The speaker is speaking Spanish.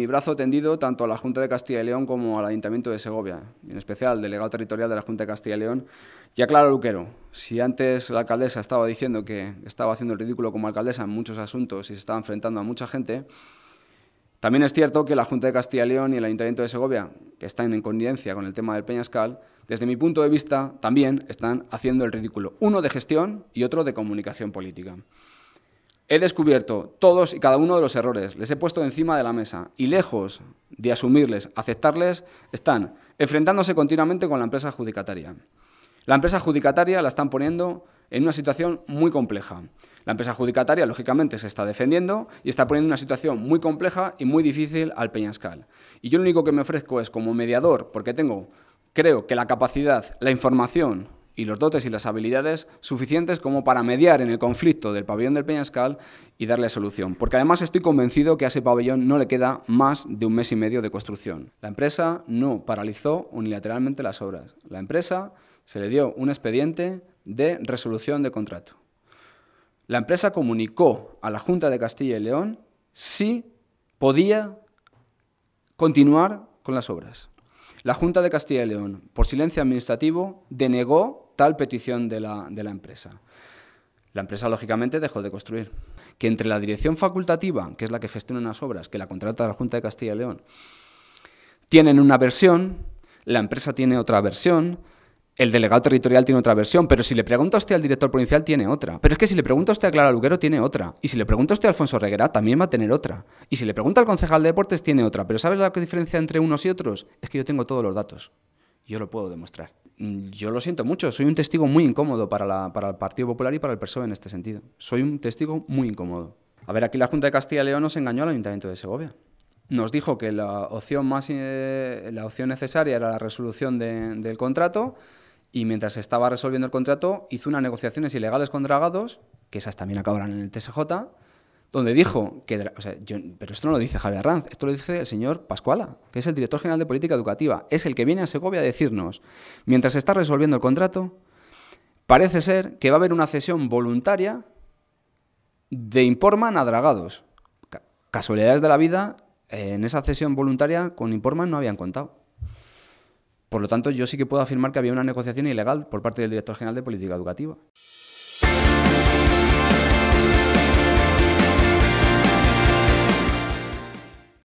mi brazo tendido tanto a la Junta de Castilla y León como al Ayuntamiento de Segovia, en especial al delegado territorial de la Junta de Castilla y León, y claro, Luquero. Si antes la alcaldesa estaba diciendo que estaba haciendo el ridículo como alcaldesa en muchos asuntos y se estaba enfrentando a mucha gente, también es cierto que la Junta de Castilla y León y el Ayuntamiento de Segovia, que están en connivencia con el tema del Peñascal, desde mi punto de vista también están haciendo el ridículo, uno de gestión y otro de comunicación política. He descubierto todos y cada uno de los errores, les he puesto encima de la mesa y lejos de asumirles, aceptarles, están enfrentándose continuamente con la empresa adjudicataria. La empresa adjudicataria la están poniendo en una situación muy compleja. La empresa adjudicataria, lógicamente, se está defendiendo y está poniendo una situación muy compleja y muy difícil al Peñascal. Y yo lo único que me ofrezco es como mediador, porque tengo, creo que la capacidad, la información, y los dotes y las habilidades suficientes como para mediar en el conflicto del pabellón del Peñascal y darle solución. Porque además estoy convencido que a ese pabellón no le queda más de un mes y medio de construcción. La empresa no paralizó unilateralmente las obras. La empresa se le dio un expediente de resolución de contrato. La empresa comunicó a la Junta de Castilla y León si podía continuar con las obras. La Junta de Castilla y León, por silencio administrativo, denegó tal petición de la, empresa. La empresa, lógicamente, dejó de construir. Que entre la dirección facultativa, que es la que gestiona las obras, que la contrata la Junta de Castilla y León, tienen una versión, la empresa tiene otra versión, el delegado territorial tiene otra versión, pero si le pregunta usted al director provincial tiene otra. Pero es que si le pregunta usted a Clara Luquero tiene otra. Y si le pregunta usted a Alfonso Reguera también va a tener otra. Y si le pregunta al concejal de deportes tiene otra. Pero ¿sabes la diferencia entre unos y otros? Es que yo tengo todos los datos. Yo lo puedo demostrar. Mm, yo lo siento mucho, soy un testigo muy incómodo para, el Partido Popular y para el PSOE en este sentido. Soy un testigo muy incómodo. A ver, aquí la Junta de Castilla y León nos engañó al Ayuntamiento de Segovia nos dijo que la opción más eh, la opción necesaria era la resolución del contrato y mientras estaba resolviendo el contrato, hizo unas negociaciones ilegales con Dragados, que esas también acabarán en el TSJ, donde dijo que. pero esto no lo dice Javier Arranz, esto lo dice el señor Pascuala, que es el director general de Política Educativa. Es el que viene a Segovia a decirnos: mientras está resolviendo el contrato, parece ser que va a haber una cesión voluntaria de Imporman a Dragados. Casualidades de la vida, en esa cesión voluntaria con Imporman no habían contado. Por lo tanto, yo sí que puedo afirmar que había una negociación ilegal por parte del director general de política educativa.